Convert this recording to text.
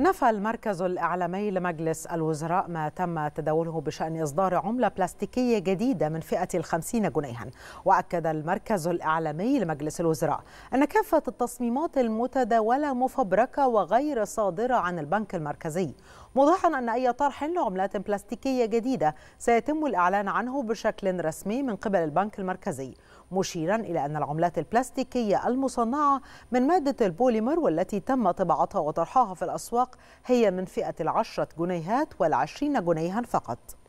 نفى المركز الإعلامي لمجلس الوزراء ما تم تداوله بشأن إصدار عملة بلاستيكية جديدة من فئة الخمسين جنيها وأكد المركز الإعلامي لمجلس الوزراء أن كافة التصميمات المتداولة مفبركة وغير صادرة عن البنك المركزي موضحا أن أي طرح لعملات بلاستيكية جديدة سيتم الإعلان عنه بشكل رسمي من قبل البنك المركزي مشيرا إلى أن العملات البلاستيكية المصنعة من مادة البوليمر والتي تم طباعتها وطرحها في الأسواق هي من فئة العشرة جنيهات والعشرين جنيها فقط